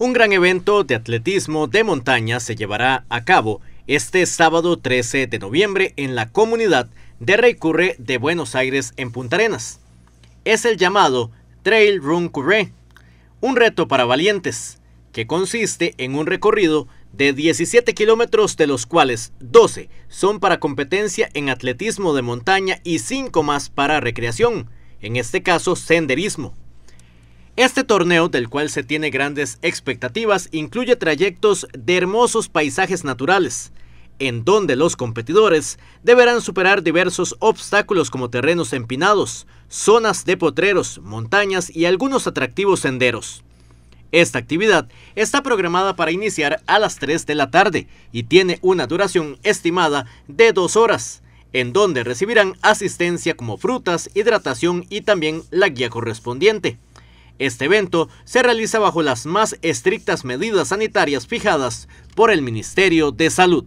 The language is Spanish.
Un gran evento de atletismo de montaña se llevará a cabo este sábado 13 de noviembre en la comunidad de Reycurre de Buenos Aires en Punta Arenas. Es el llamado Trail Run Curré, un reto para valientes, que consiste en un recorrido de 17 kilómetros de los cuales 12 son para competencia en atletismo de montaña y 5 más para recreación, en este caso senderismo. Este torneo, del cual se tiene grandes expectativas, incluye trayectos de hermosos paisajes naturales, en donde los competidores deberán superar diversos obstáculos como terrenos empinados, zonas de potreros, montañas y algunos atractivos senderos. Esta actividad está programada para iniciar a las 3 de la tarde y tiene una duración estimada de 2 horas, en donde recibirán asistencia como frutas, hidratación y también la guía correspondiente. Este evento se realiza bajo las más estrictas medidas sanitarias fijadas por el Ministerio de Salud.